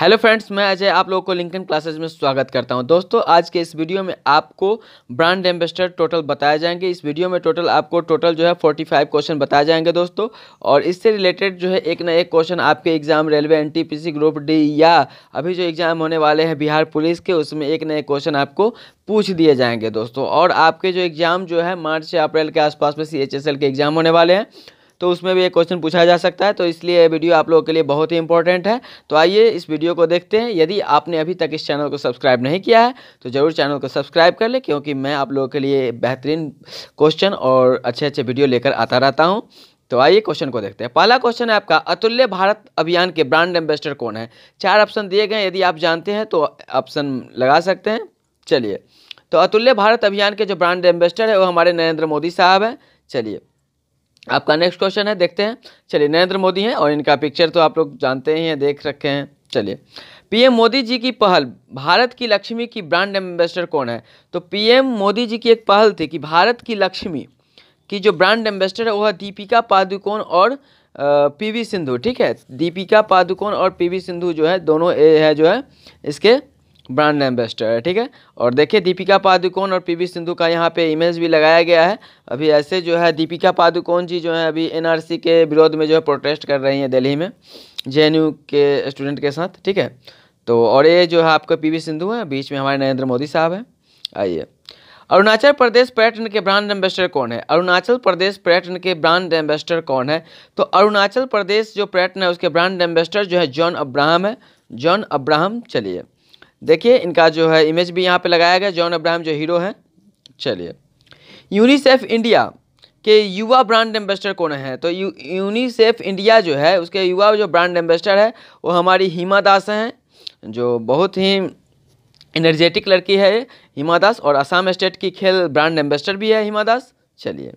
hello friends मैं अजय आप लोगों को लिंकन क्लासेस में स्वागत करता हूं दोस्तों आज के इस वीडियो में आपको ब्रांड एम्बेस्टर टोटल बताए जाएंगे इस वीडियो में टोटल आपको टोटल जो है 45 क्वेश्चन बताए जाएंगे दोस्तों और इससे रिलेटेड जो है एक ना एक क्वेश्चन आपके exam railway N group D या अभी जो एग्जाम होने वाले हैं बिहार पुलिस के उसमें एक ना एक क्वेश्चन आपको पूछ दिए जाएंगे दोस्तों और आपके जो एग्ज़ाम जो है मार्च से अप्रैल के आसपास में सी के एग्ज़ाम होने वाले हैं तो उसमें भी एक क्वेश्चन पूछा जा सकता है तो इसलिए ये वीडियो आप लोगों के लिए बहुत ही इंपॉर्टेंट है तो आइए इस वीडियो को देखते हैं यदि आपने अभी तक इस चैनल को सब्सक्राइब नहीं किया है तो ज़रूर चैनल को सब्सक्राइब कर लें क्योंकि मैं आप लोगों के लिए बेहतरीन क्वेश्चन और अच्छे अच्छे वीडियो लेकर आता रहता हूँ तो आइए क्वेश्चन को देखते हैं पहला क्वेश्चन है आपका अतुल्य भारत अभियान के ब्रांड एम्बेसडर कौन है चार ऑप्शन दिए गए यदि आप जानते हैं तो ऑप्शन लगा सकते हैं चलिए तो अतुल्य भारत अभियान के जो ब्रांड एम्बेसडर है वो हमारे नरेंद्र मोदी साहब हैं चलिए आपका नेक्स्ट क्वेश्चन है देखते हैं चलिए नरेंद्र मोदी हैं और इनका पिक्चर तो आप लोग जानते ही हैं देख रखे हैं चलिए पीएम मोदी जी की पहल भारत की लक्ष्मी की ब्रांड एम्बेसडर कौन है तो पीएम मोदी जी की एक पहल थी कि भारत की लक्ष्मी की जो ब्रांड एम्बेसडर है वह दीपिका पादुकोण और पीवी सिंधु ठीक है दीपिका पादुकोण और पीवी सिंधु जो है दोनों ए है जो है इसके ब्रांड एम्बेसडर है ठीक है और देखिए दीपिका पादुकोण और पीवी सिंधु का यहाँ पे इमेज भी लगाया गया है अभी ऐसे जो है दीपिका पादुकोण जी जो है अभी एनआरसी के विरोध में जो है प्रोटेस्ट कर रही हैं दिल्ली में जेएनयू के स्टूडेंट के साथ ठीक है तो और ये जो है आपका पीवी सिंधु है बीच में हमारे नरेंद्र मोदी साहब हैं आइए अरुणाचल प्रदेश पर्यटन के ब्रांड एम्बेसडर कौन है अरुणाचल प्रदेश पर्यटन के ब्रांड एम्बेसडर कौन है तो अरुणाचल प्रदेश जो पर्यटन है उसके ब्रांड एम्बेसडर जो है जॉन अब्राहम है जॉन अब्राहम चलिए देखिए इनका जो है इमेज भी यहाँ पे लगाया गया जॉन अब्राहम जो हीरो हैं चलिए यूनिसेफ इंडिया के युवा ब्रांड एम्बेसडर कौन है तो यू यूनिसेफ इंडिया जो है उसके युवा जो ब्रांड एम्बेसडर है वो हमारी हिमा दास हैं जो बहुत ही एनर्जेटिक लड़की है हिमा दास और असम स्टेट की खेल ब्रांड एम्बेसडर भी है हिमा दास चलिए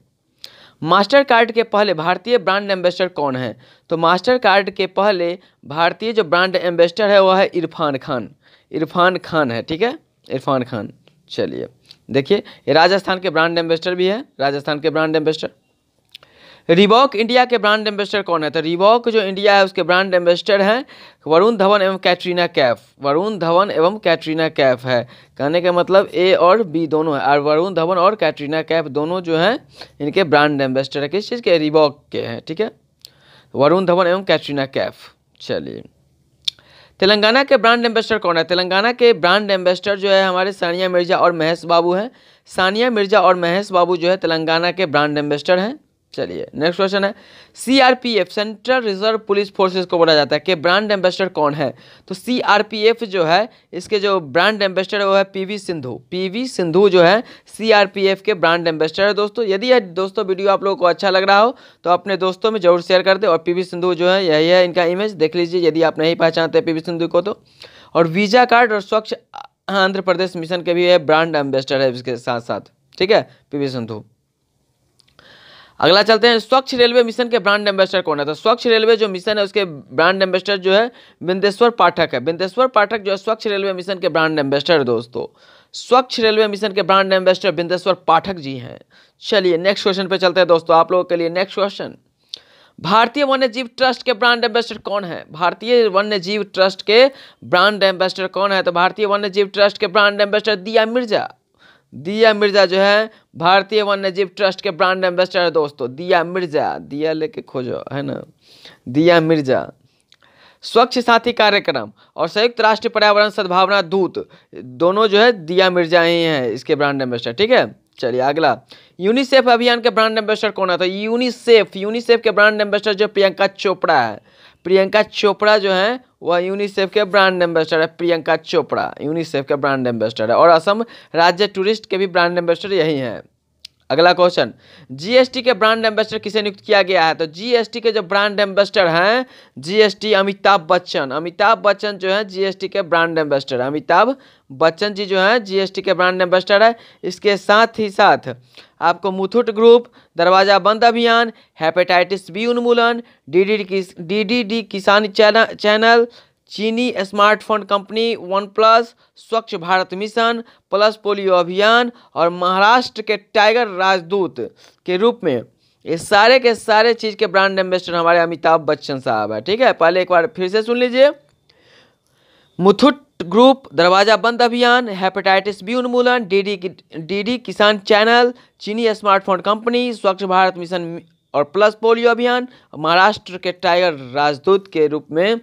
मास्टर कार्ड के पहले भारतीय ब्रांड एम्बेसडर कौन है तो मास्टर कार्ड के पहले भारतीय जो ब्रांड एम्बेसडर है वह है इरफान खान इरफान खान है ठीक है इरफान खान चलिए देखिए राजस्थान के ब्रांड एम्बेसडर भी है राजस्थान के ब्रांड एम्बेसडर रिबॉक इंडिया के ब्रांड एम्बेसडर कौन है तो रिबॉक जो इंडिया है उसके ब्रांड एम्बेसडर हैं वरुण धवन एवं कैटरीना कैफ वरुण धवन एवं कैटरीना कैफ है कहने का मतलब ए और बी दोनों है और वरुण धवन और कैटरीना कैफ दोनों जो हैं इनके ब्रांड एम्बेसडर है किस चीज़ के रिबॉक के हैं ठीक है वरुण धवन एवं कैटरीना कैफ चलिए तेलंगाना के ब्रांड एम्बेसडर कौन है तेलंगाना के ब्रांड एम्बेसडर जो है हमारे सानिया मिर्ज़ा और महेश बाबू हैं सानिया मिर्ज़ा और महेश बाबू जो है तेलंगाना के ब्रांड एम्बेसडर हैं चलिए नेक्स्ट क्वेश्चन है CRPF central reserve police forces को बोला जाता है कि ब्रांड एम्बेसडर कौन है तो सीआरपीएफ जो है इसके जो ब्रांड एम्बेसडर वो है पीवी सिंधु पीवी सिंधु जो है सीआरपीएफ के ब्रांड एम्बेसडर है दोस्तों यदि यह दोस्तों वीडियो आप लोगों को अच्छा लग रहा हो तो अपने दोस्तों में जरूर शेयर कर दे और पी सिंधु जो है यही है इनका इमेज देख लीजिए यदि आप नहीं पहचानते पी सिंधु को तो और वीज़ा कार्ड और स्वच्छ आंध्र प्रदेश मिशन के भी है ब्रांड एम्बेसडर है इसके साथ साथ ठीक है पी सिंधु अगला चलते हैं स्वच्छ रेलवे मिशन के ब्रांड एम्बेसडर कौन है तो स्वच्छ रेलवे जो मिशन है उसके ब्रांड एम्बेसडर जो है बिंदेश्वर पाठक है बिंदेश्वर पाठक जो है स्वच्छ रेलवे मिशन के ब्रांड एम्बेसडर दोस्तों स्वच्छ रेलवे मिशन के ब्रांड एम्बेसडर बिंदेश्वर पाठक जी हैं चलिए नेक्स्ट क्वेश्चन पे चलते हैं दोस्तों आप लोगों के लिए नेक्स्ट क्वेश्चन भारतीय वन्य जीव ट्रस्ट के ब्रांड एम्बेसडर कौन है भारतीय वन्य जीव ट्रस्ट के ब्रांड एम्बेसडर कौन है तो भारतीय वन्य जीव ट्रस्ट के ब्रांड एम्बेसडर दिया मिर्जा दिया मिर्जा जो है भारतीय वन्य जीव ट्रस्ट के ब्रांड एम्बेसडर है दोस्तों दिया मिर्जा दिया लेके खोजो है ना दिया मिर्जा स्वच्छ साथी कार्यक्रम और संयुक्त राष्ट्र पर्यावरण सद्भावना दूत दोनों जो है दिया मिर्जा ही हैं इसके ब्रांड एम्बेसडर ठीक है चलिए अगला यूनिसेफ अभियान के ब्रांड एम्बेसडर कौन आता तो यूनिसेफ यूनिसेफ के ब्रांड एम्बेसडर जो प्रियंका चोपड़ा है प्रियंका चोपड़ा जो है वह यूनिसेफ के ब्रांड एम्बेसडर है प्रियंका चोपड़ा यूनिसेफ के ब्रांड एम्बेसडर है और असम राज्य टूरिस्ट के भी ब्रांड एम्बेसडर यही हैं अगला क्वेश्चन जीएसटी के ब्रांड एम्बेसडर किसे नियुक्त किया गया है तो जीएसटी के जो ब्रांड एम्बेसडर हैं जीएसटी अमिताभ बच्चन अमिताभ बच्चन जो है जीएसटी के ब्रांड एम्बेसडर अमिताभ बच्चन जी जो है जीएसटी के ब्रांड एम्बेसडर है इसके साथ ही साथ आपको मुथुट ग्रुप दरवाज़ा बंद अभियान हेपेटाइटिस बी उन्मूलन D D D Kisan channel चीनी smartphone company OnePlus Swachh Bharat mission plus polio अभियान और महाराष्ट्र के टाइगर राजदूत के रूप में ये सारे के सारे चीज़ के ब्रांड एम्बेसडर हमारे अमिताभ बच्चन साहब है ठीक है पहले एक बार फिर से सुन लीजिए मुथुट ग्रुप दरवाज़ा बंद अभियान हेपेटाइटिस बी उन्मूलन डीडी डीडी किसान चैनल चीनी smartphone company Swachh Bharat Mission और प्लस पोलियो अभियान महाराष्ट्र के टाइगर राजदूत के रूप में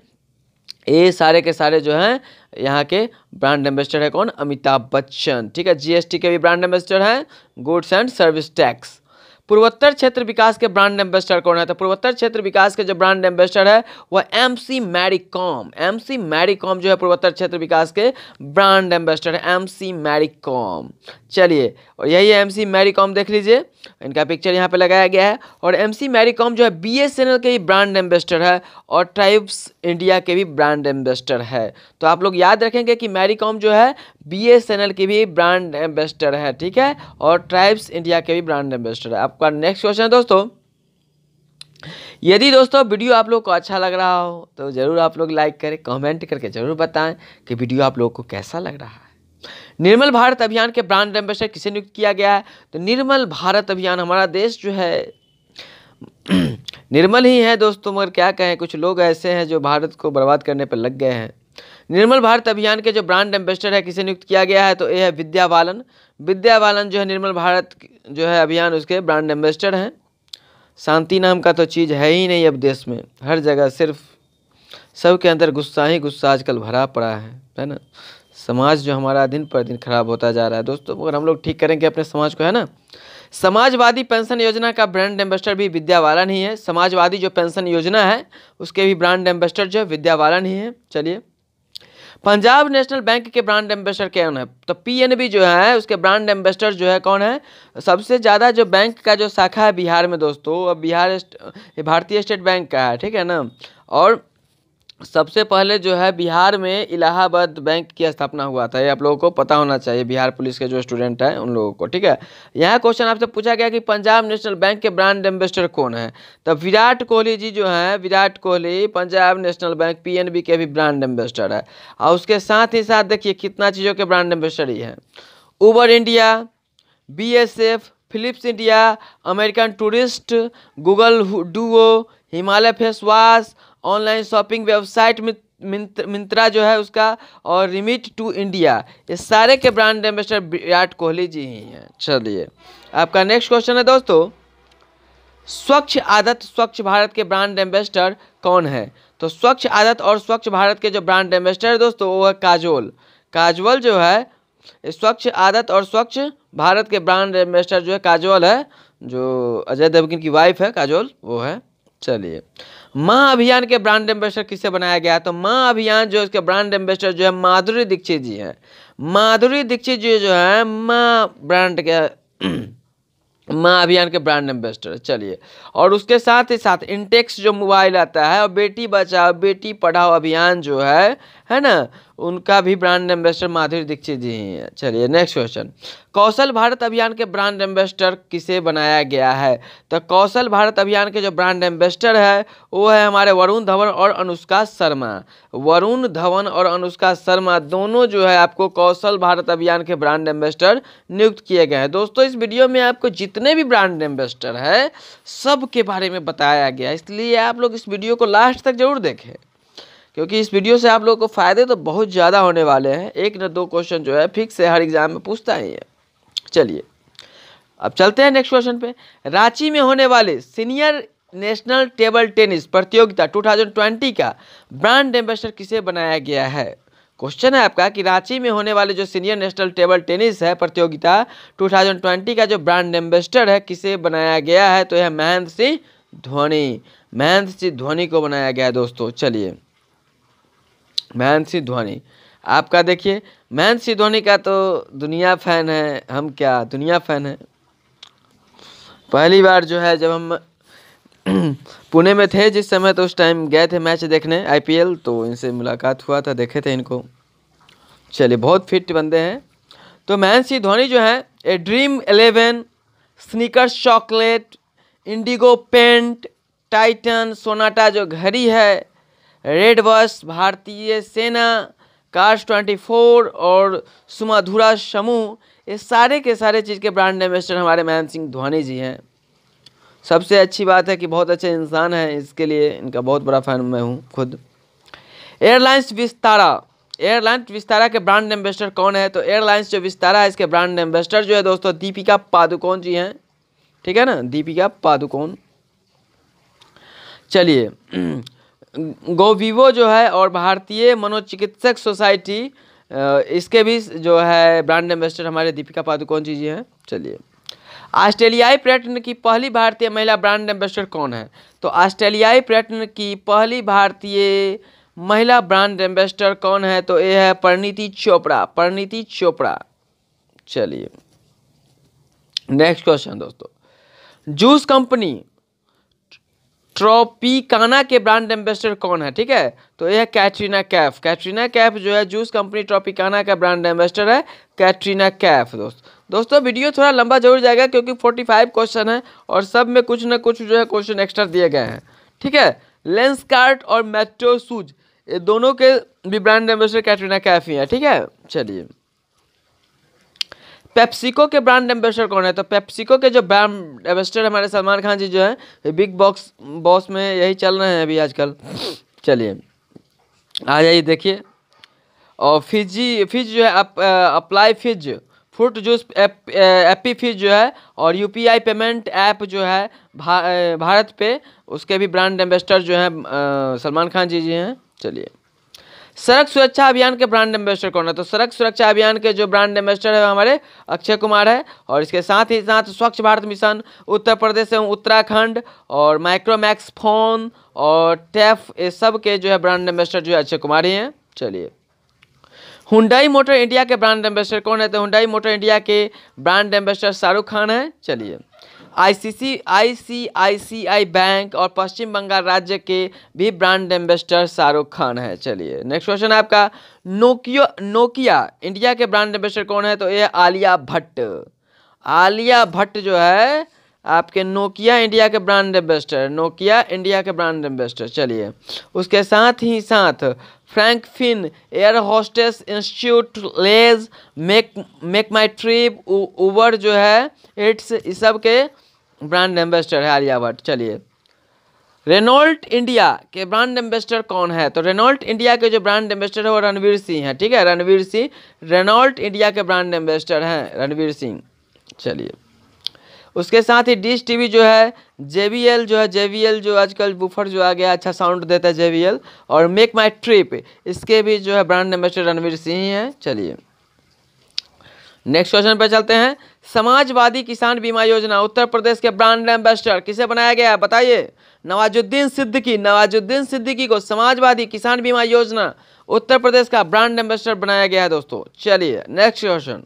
ये सारे के सारे जो हैं यहाँ के ब्रांड एम्बेसडर है कौन अमिताभ बच्चन ठीक है जीएसटी के भी ब्रांड एम्बेसडर हैं गुड्स एंड सर्विस टैक्स पूर्वोत्तर क्षेत्र विकास के ब्रांड एम्बेसडर कौन है तो पूर्वोत्तर क्षेत्र विकास के जो ब्रांड एम्बेसडर है वह M C Mary Kom M C Mary Kom जो है पूर्वोत्तर क्षेत्र विकास के ब्रांड एम्बेसडर है एम सी मैरिकॉम चलिए और यही एम सी मैरिकॉम देख लीजिए इनका पिक्चर यहाँ पे लगाया गया है और एम सी मैरिकॉम जो है बी एस एन एल के ब्रांड एम्बेसडर है और ट्राइब्स इंडिया के भी ब्रांड एम्बेसडर है तो आप लोग याद रखेंगे कि मैरिकॉम जो है बी एस एन एल की भी ब्रांड एम्बेसडर है ठीक है और ट्राइब्स इंडिया के भी ब्रांड एम्बेसडर है आप आपका नेक्स्ट क्वेश्चन है दोस्तों यदि दोस्तों वीडियो आप लोग को अच्छा लग रहा हो तो ज़रूर आप लोग लाइक करें कमेंट करके ज़रूर बताएं कि वीडियो आप लोगों को कैसा लग रहा है निर्मल भारत अभियान के ब्रांड एम्बेसडर किसे नियुक्त किया गया है तो निर्मल भारत अभियान हमारा देश जो है निर्मल ही है दोस्तों मगर क्या कहें कुछ लोग ऐसे हैं जो भारत को बर्बाद करने पर लग गए हैं निर्मल भारत अभियान के जो ब्रांड एम्बेसडर है किसे नियुक्त किया गया है तो ये है विद्या बालन विद्या बालन जो है निर्मल भारत जो है अभियान उसके ब्रांड एम्बेसडर हैं शांति नाम का तो चीज़ है ही नहीं अब देश में हर जगह सिर्फ सबके अंदर गुस्सा ही गुस्सा आजकल भरा पड़ा है है ना समाज जो हमारा दिन पर दिन खराब होता जा रहा है दोस्तों अगर हम लोग ठीक करेंगे अपने समाज को है ना समाजवादी पेंशन योजना का ब्रांड एम्बेसडर भी विद्या बालन ही है समाजवादी जो पेंशन योजना है उसके भी ब्रांड एम्बेसडर जो है विद्या बालन ही है चलिए पंजाब नेशनल बैंक के ब्रांड एम्बेसडर कौन है तो पीएनबी जो है उसके ब्रांड एम्बेसडर जो है कौन है सबसे ज़्यादा जो बैंक का जो शाखा है बिहार में दोस्तों अब बिहार भारतीय स्टेट बैंक का है ठीक है ना और सबसे पहले जो है बिहार में इलाहाबाद बैंक की स्थापना हुआ था ये आप लोगों को पता होना चाहिए बिहार पुलिस के जो स्टूडेंट हैं उन लोगों को ठीक है यहाँ क्वेश्चन आपसे पूछा गया कि पंजाब नेशनल बैंक के ब्रांड एम्बेसडर कौन है तो विराट कोहली जी जो हैं Virat Kohli Punjab National Bank P के भी ब्रांड एम्बेसडर है और उसके साथ ही साथ देखिए कितना चीज़ों के ब्रांड एम्बेसडर ही हैं Uber India B Philips India American Tourister Google Duo Himalaya face wash online shopping website में मिंत्रा जो है उसका और रिमिट टू इंडिया ये सारे के ब्रांड एम्बेसडर विराट कोहली जी ही हैं चलिए आपका नेक्स्ट क्वेश्चन है दोस्तों स्वच्छ आदत स्वच्छ भारत के ब्रांड एम्बेसडर कौन है तो स्वच्छ आदत और स्वच्छ भारत के जो ब्रांड एम्बेसडर है दोस्तों वो है काजोल काजोल जो है स्वच्छ आदत और स्वच्छ भारत के ब्रांड एम्बेसडर जो है काजोल है जो अजय देवगन की वाइफ है काजोल वो है चलिए माँ अभियान के ब्रांड एम्बेसडर किसे बनाया गया तो माँ अभियान जो इसके ब्रांड एम्बेसडर जो है माधुरी दीक्षित जी हैं माधुरी दीक्षित जी जो है माँ ब्रांड के माँ अभियान के ब्रांड एम्बेसडर चलिए और उसके साथ ही साथ इंटेक्स जो मोबाइल आता है और बेटी बचाओ बेटी पढ़ाओ अभियान जो है है ना उनका भी ब्रांड एम्बेसडर माधुरी दीक्षित जी हैं चलिए नेक्स्ट क्वेश्चन कौशल भारत अभियान के ब्रांड एम्बेसडर किसे बनाया गया है तो कौशल भारत अभियान के जो ब्रांड एम्बेसडर है वो है हमारे वरुण धवन और अनुष्का शर्मा वरुण धवन और अनुष्का शर्मा दोनों जो है आपको कौशल भारत अभियान के ब्रांड एम्बेसडर नियुक्त किए गए हैं दोस्तों इस वीडियो में आपको जितने भी ब्रांड एम्बेसडर है सब के बारे में बताया गया इसलिए आप लोग इस वीडियो को लास्ट तक जरूर देखें क्योंकि इस वीडियो से आप लोगों को फ़ायदे तो बहुत ज़्यादा होने वाले हैं एक न दो क्वेश्चन जो है फिक्स है हर एग्ज़ाम में पूछता ही है चलिए अब चलते हैं नेक्स्ट क्वेश्चन पे रांची में होने वाले सीनियर नेशनल टेबल टेनिस प्रतियोगिता 2020 का ब्रांड एम्बेसडर किसे बनाया गया है क्वेश्चन है आपका कि रांची में होने वाले जो सीनियर नेशनल टेबल टेनिस है प्रतियोगिता 2020 का जो ब्रांड एम्बेसडर है किसे बनाया गया है तो यह महेंद्र सिंह धोनी महेंद्र सिंह धोनी को बनाया गया है दोस्तों चलिए महेंद्र सिंह धोनी आपका देखिए महेंद्र सिंह धोनी का तो दुनिया फैन है हम क्या दुनिया फैन है पहली बार जो है जब हम पुणे में थे जिस समय तो उस टाइम गए थे मैच देखने आईपीएल तो इनसे मुलाकात हुआ था देखे थे इनको चलिए बहुत फिट बंदे हैं तो महेंद्र सिंह धोनी जो है a Dream Eleven Snickers chocolate IndiGo paint Titan Sonata जो घड़ी है रेड बस भारतीय सेना कार्स 24 और सुमाधुरा समूह ये सारे के सारे चीज़ के ब्रांड एम्बेसडर हमारे महेंद्र सिंह धोनी जी हैं सबसे अच्छी बात है कि बहुत अच्छे इंसान हैं इसके लिए इनका बहुत बड़ा फ़ैन मैं हूँ खुद एयरलाइंस विस्तारा एयरलाइंस विस्तारा के ब्रांड एम्बेसडर कौन है तो एयरलाइंस जो विस्तारा है इसके ब्रांड एम्बेसडर जो है दोस्तों दीपिका पादुकोण जी हैं ठीक है ना दीपिका पादुकोण चलिए गोविवो जो है और भारतीय मनोचिकित्सक सोसाइटी इसके भी जो है ब्रांड एम्बेसडर हमारे दीपिका पादुकोण जी जी हैं चलिए ऑस्ट्रेलियाई पर्यटन की पहली भारतीय महिला ब्रांड एम्बेसडर कौन है तो ऑस्ट्रेलियाई पर्यटन की पहली भारतीय महिला ब्रांड एम्बेसडर कौन है तो ये है परिणीति चोपड़ा परिणीति चोपड़ा चलिए नेक्स्ट क्वेश्चन दोस्तों जूस कंपनी ट्रॉपिकाना के ब्रांड एम्बेसडर कौन है ठीक है तो यह है कैटरीना कैफ कैटरीना कैफ जो है जूस कंपनी ट्रॉपिकाना का ब्रांड एम्बेसडर है कैटरीना कैफ दोस्त दोस्तों वीडियो थोड़ा लंबा जरूर जाएगा क्योंकि 45 क्वेश्चन है और सब में कुछ ना कुछ जो है क्वेश्चन एक्स्ट्रा दिए गए हैं ठीक है लेंस कार्ट और मेट्रो सूज ये दोनों के भी ब्रांड एम्बेसडर कैटरीना कैफ ही है ठीक है चलिए पेप्सिको के ब्रांड एम्बेसडर कौन है तो पेप्सिको के जो ब्रांड एम्बेसडर हमारे सलमान खान जी जो है बिग बॉक्स बॉस में यही चल रहे हैं अभी आजकल चलिए आ जाइए देखिए और फिजी फिज जो है अप्लाई फिज फ्रूट जूस एप, एपी फिज जो है और यूपीआई पेमेंट ऐप जो है भा, भारत पे उसके भी ब्रांड एम्बेसडर जो है सलमान खान जी जी हैं चलिए सड़क सुरक्षा अभियान के ब्रांड एम्बेसडर कौन है तो सड़क सुरक्षा अभियान के जो ब्रांड एम्बेसडर है हमारे अक्षय कुमार है और इसके साथ ही साथ स्वच्छ भारत मिशन उत्तर प्रदेश एवं उत्तराखंड और माइक्रोमैक्स फोन और टैफ ये सब के जो है ब्रांड एम्बेसडर जो है अक्षय कुमार ही हैं चलिए हुंडाई मोटर इंडिया के ब्रांड एम्बेसडर कौन है तो हुडाई मोटर इंडिया के ब्रांड एम्बेसडर शाहरुख खान हैं चलिए आईसीसी आईसीआई बैंक और पश्चिम बंगाल राज्य के भी ब्रांड एम्बेसडर शाहरुख खान है चलिए नेक्स्ट क्वेश्चन है आपका नोकियो नोकिया इंडिया के ब्रांड एम्बेसडर कौन है तो ये आलिया भट्ट आलिया भट्ट जो है आपके नोकिया इंडिया के ब्रांड एम्बेसडर नोकिया इंडिया के ब्रांड एम्बेसडर चलिए उसके साथ ही साथ Frankfinn air hostess institute Lay's make MakeMyTrip Uber जो है इट्स इस सब के ब्रांड एम्बेसडर है आलिया भट्ट चलिए रेनोल्ट इंडिया के ब्रांड एम्बेसडर कौन है तो रेनोल्ट इंडिया के जो ब्रांड एम्बेसडर है वो रणवीर सिंह हैं ठीक है रणवीर सिंह रेनोल्ट इंडिया के ब्रांड एम्बेसडर हैं रणवीर सिंह चलिए उसके साथ ही डिश टीवी जो है जे जो है जे जो आजकल बुफर जो आ गया अच्छा साउंड देता है जे और मेक माई ट्रिप इसके भी जो है ब्रांड एम्बेसडर रणवीर सिंह ही हैं चलिए नेक्स्ट क्वेश्चन पर चलते हैं समाजवादी किसान बीमा योजना उत्तर प्रदेश के ब्रांड एम्बेसडर किसे बनाया गया है बताइए नवाजुद्दीन सिद्दीकी नवाजुद्दीन सिद्दीकी को समाजवादी किसान बीमा योजना उत्तर प्रदेश का ब्रांड एम्बेसडर बनाया गया है दोस्तों चलिए नेक्स्ट क्वेश्चन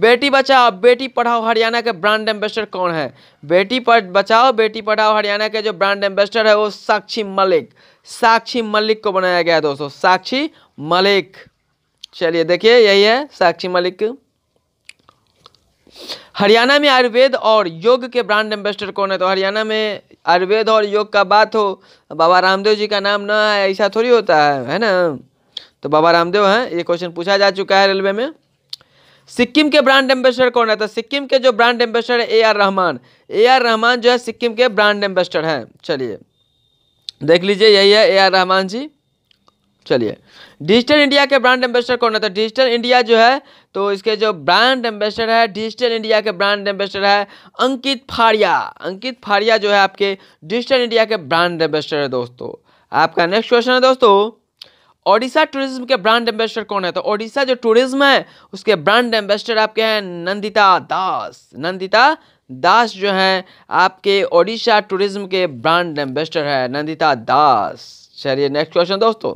बेटी बचाओ बेटी पढ़ाओ हरियाणा के ब्रांड एम्बेसडर कौन है बेटी बचाओ बेटी पढ़ाओ हरियाणा के जो ब्रांड एम्बेसडर है वो साक्षी मलिक साक्षी मलिक को बनाया गया है दोस्तों साक्षी मलिक चलिए देखिए यही है साक्षी मलिक हरियाणा में आयुर्वेद और योग के ब्रांड एम्बेसडर कौन है तो हरियाणा में आयुर्वेद और योग का बात हो बाबा रामदेव जी का नाम ना आए ऐसा थोड़ी होता है है ना तो बाबा रामदेव हैं ये क्वेश्चन पूछा जा चुका है रेलवे में सिक्किम के ब्रांड एम्बेसडर कौन है तो सिक्किम के जो ब्रांड एम्बेसडर है A R Rahman A R Rahman जो है सिक्किम के ब्रांड एम्बेसडर हैं चलिए देख लीजिए यही है ए आर रहमान जी चलिए डिजिटल इंडिया के ब्रांड एम्बेसडर कौन है तो डिजिटल इंडिया जो है तो इसके जो ब्रांड एम्बेसडर है डिजिटल इंडिया के ब्रांड एम्बेसडर है अंकित फाड़िया अंकित फाड़िया जो है आपके डिजिटल इंडिया के ब्रांड एम्बेसडर है दोस्तों आपका नेक्स्ट क्वेश्चन है दोस्तों ओडिशा टूरिज्म के ब्रांड एम्बेसडर कौन है तो ओडिशा जो टूरिज्म है उसके ब्रांड एम्बेसडर आपके हैं नंदिता दास नंदिता दास जो हैं आपके ओडिशा टूरिज्म के ब्रांड एम्बेसडर है नंदिता दास चलिए नेक्स्ट क्वेश्चन दोस्तों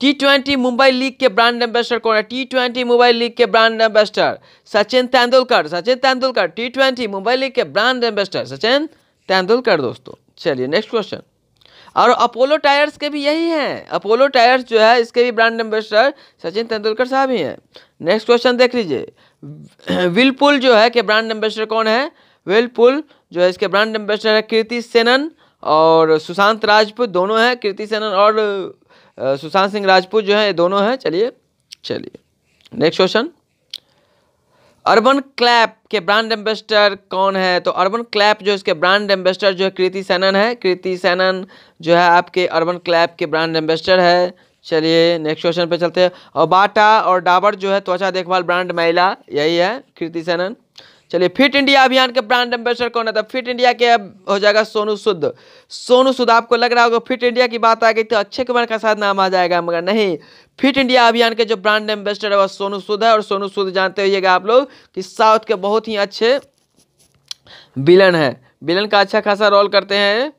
टी ट्वेंटी मुंबई लीग के ब्रांड एम्बेसडर कौन है टी ट्वेंटी मुंबई लीग के brand ambassador Sachin Tendulkar Sachin Tendulkar T twenty Mumbai league के ब्रांड एम्बेसडर सचिन तेंदुलकर दोस्तों चलिए नेक्स्ट क्वेश्चन और अपोलो टायर्स के भी यही हैं अपोलो टायर्स जो है इसके भी ब्रांड एम्बेसडर सचिन तेंदुलकर साहब ही हैं नेक्स्ट क्वेश्चन देख लीजिए विलपुल जो है के ब्रांड एम्बेसडर कौन है विलपुल जो है इसके ब्रांड एम्बेसडर है कीर्ति सेनन और सुशांत राजपूत दोनों हैं कीर्ति सेनन और सुशांत सिंह राजपूत जो है ये दोनों हैं चलिए चलिए नेक्स्ट क्वेश्चन अर्बन क्लैप के ब्रांड एम्बेसडर कौन है तो अर्बन क्लैप जो इसके ब्रांड एम्बेसडर जो है कृति सैनन है कृति सैनन जो है आपके अर्बन क्लैप के ब्रांड एम्बेसडर है चलिए नेक्स्ट क्वेश्चन पे चलते हैं और बाटा और डाबर जो है त्वचा देखभाल ब्रांड महिला यही है कृति सैनन चलिए फिट इंडिया अभियान के ब्रांड एम्बेसडर कौन है था फिट इंडिया के हो जाएगा सोनू सुद सोनू सुद आपको लग रहा होगा फिट इंडिया की बात आ गई तो अक्षय कुमार का साथ नाम आ जाएगा मगर नहीं फिट इंडिया अभियान के जो ब्रांड एम्बेसडर है वह सोनू सुद है और सोनू सुद जानते हुएगा आप लोग कि साउथ के बहुत ही अच्छे विलन है विलन का अच्छा खासा रोल करते हैं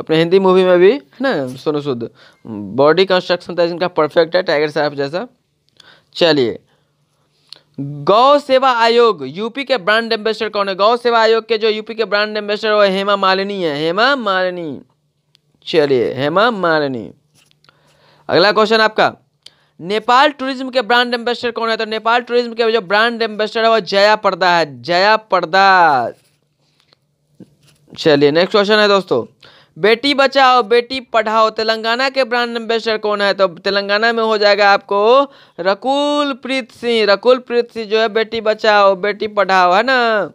अपने हिंदी मूवी में भी है ना सोनू सुद बॉडी कंस्ट्रक्शन था जिनका परफेक्ट है टाइगर साहब जैसा चलिए गौ सेवा आयोग यूपी के ब्रांड एम्बेसडर कौन है गौ सेवा आयोग के जो यूपी के ब्रांड एम्बेसडर वो हेमा मालिनी है हेमा मालिनी चलिए हेमा मालिनी अगला क्वेश्चन आपका नेपाल टूरिज्म के ब्रांड एम्बेसडर कौन है तो नेपाल टूरिज्म के जो ब्रांड एम्बेसडर है वो जया पर्दा है जया पर्दा चलिए नेक्स्ट क्वेश्चन है दोस्तों बेटी बचाओ बेटी पढ़ाओ तेलंगाना के ब्रांड एम्बेसडर कौन है तो तेलंगाना में हो जाएगा आपको रकुल प्रीत सिंह रकुल प्रीत सिंह जो है बेटी बचाओ बेटी पढ़ाओ है ना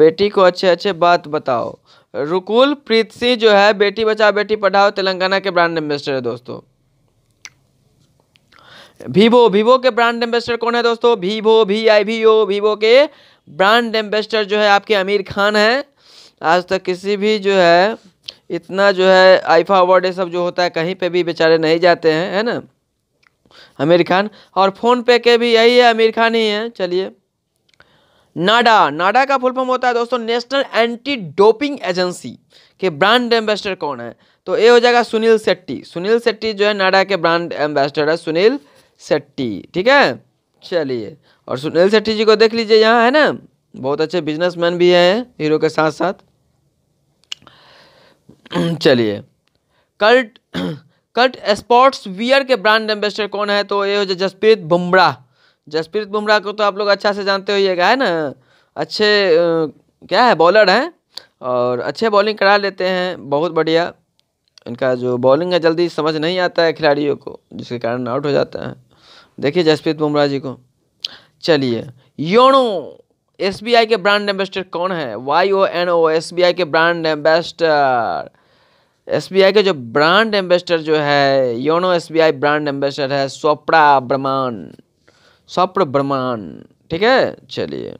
बेटी को अच्छे अच्छे बात बताओ रुकुल प्रीत सिंह जो है बेटी बचाओ बेटी पढ़ाओ तेलंगाना के ब्रांड एम्बेसडर है दोस्तों वीवो वीवो के ब्रांड एम्बेसडर कौन है दोस्तों वीवो वी आई भी ओ वीवो के ब्रांड एम्बेसडर जो है आपके आमिर खान है आज तक किसी भी जो है इतना जो है आईफा अवार्ड ये सब जो होता है कहीं पे भी बेचारे नहीं जाते हैं है ना आमिर खान और फ़ोन पे के भी यही है आमिर खान ही है चलिए नाडा नाडा का फुल फॉर्म होता है दोस्तों नेशनल एंटी डोपिंग एजेंसी के ब्रांड एम्बेसडर कौन है तो ये हो जाएगा सुनील शेट्टी सुनील शेट्टी जो है नाडा के ब्रांड एम्बेसडर है सुनील शेट्टी ठीक है चलिए और सुनील शेट्टी जी को देख लीजिए यहाँ है ना बहुत अच्छे बिजनेसमैन भी हैं हीरो के साथ साथ चलिए कर्ट कर्ट स्पोर्ट्स वियर के ब्रांड एम्बेसडर कौन है तो ये हो जाए जसप्रीत बुमराह जसप्रीत बुमराह को तो आप लोग अच्छा से जानते होइएगा है ना अच्छे क्या है बॉलर हैं और अच्छे बॉलिंग करा लेते हैं बहुत बढ़िया इनका जो बॉलिंग है जल्दी समझ नहीं आता है खिलाड़ियों को जिसके कारण आउट हो जाता है देखिए जसप्रीत बुमराह जी को चलिए योनो एस के ब्रांड एम्बेसडर कौन है Y O N O S के ब्रांड एम्बेसडर एसबीआई के जो ब्रांड एम्बेसडर जो है योनो एसबीआई ब्रांड एम्बेसडर है स्वप्रा ब्रह्मान स्वप्र ब्रह्मान ठीक है चलिए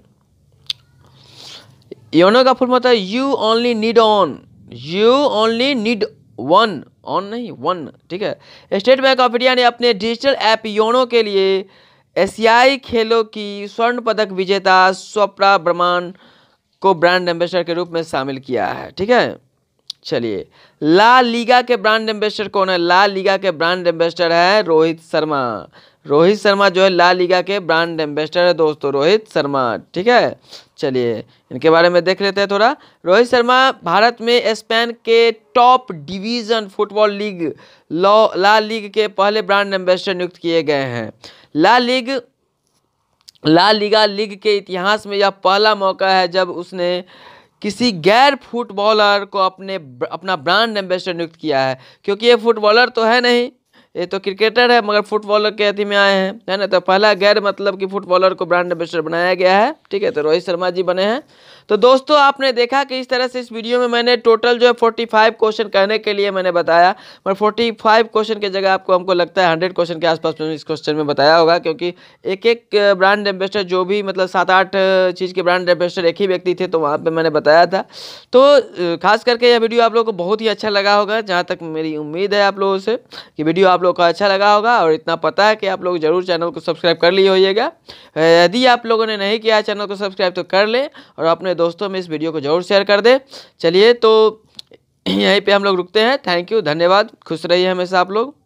योनो का फुल मतलब है you only need on you only need one on नहीं वन ठीक है स्टेट बैंक ऑफ इंडिया ने अपने डिजिटल ऐप योनो के लिए एशियाई खेलों की स्वर्ण पदक विजेता स्वप्रा ब्रह्मान को ब्रांड एम्बेसडर के रूप में शामिल किया है ठीक है चलिए ला लीगा के ब्रांड एम्बेसडर कौन है ला लीगा के ब्रांड एम्बेसडर है रोहित शर्मा रोहित शर्मा जो है ला लीगा के ब्रांड एम्बेसडर है दोस्तों रोहित शर्मा ठीक है चलिए इनके बारे में देख लेते हैं थोड़ा रोहित शर्मा भारत में स्पेन के top division football league La Liga के पहले ब्रांड एम्बेसडर नियुक्त किए गए हैं La Liga La Liga league के इतिहास में यह पहला मौका है जब उसने किसी गैर फुटबॉलर को अपने अपना ब्रांड एम्बेसडर नियुक्त किया है क्योंकि ये फुटबॉलर तो है नहीं ये तो क्रिकेटर है मगर फुटबॉलर के अति में आए हैं है ना तो पहला गैर मतलब कि फुटबॉलर को ब्रांड एम्बेसडर बनाया गया है ठीक है तो रोहित शर्मा जी बने हैं तो दोस्तों आपने देखा कि इस तरह से इस वीडियो में मैंने टोटल जो है फोर्टी फाइव क्वेश्चन कहने के लिए मैंने बताया मगर फोर्टी फाइव क्वेश्चन की जगह आपको हमको लगता है हंड्रेड क्वेश्चन के आसपास मैंने इस क्वेश्चन में बताया होगा क्योंकि एक एक ब्रांड एम्बेसडर जो भी मतलब सात आठ चीज़ के ब्रांड एम्बेसडर एक ही व्यक्ति थे तो वहाँ पर मैंने बताया था तो खास करके यह वीडियो आप लोग को बहुत ही अच्छा लगा होगा जहाँ तक मेरी उम्मीद है आप लोगों से कि वीडियो आप लोग को अच्छा लगा होगा और इतना पता है कि आप लोग जरूर चैनल को सब्सक्राइब कर लिए होइएगा यदि आप लोगों ने नहीं किया चैनल को सब्सक्राइब तो कर लें और अपने दोस्तों में इस वीडियो को ज़रूर शेयर कर दें चलिए तो यहीं पे हम लोग रुकते हैं थैंक यू धन्यवाद खुश रहिए हमेशा आप लोग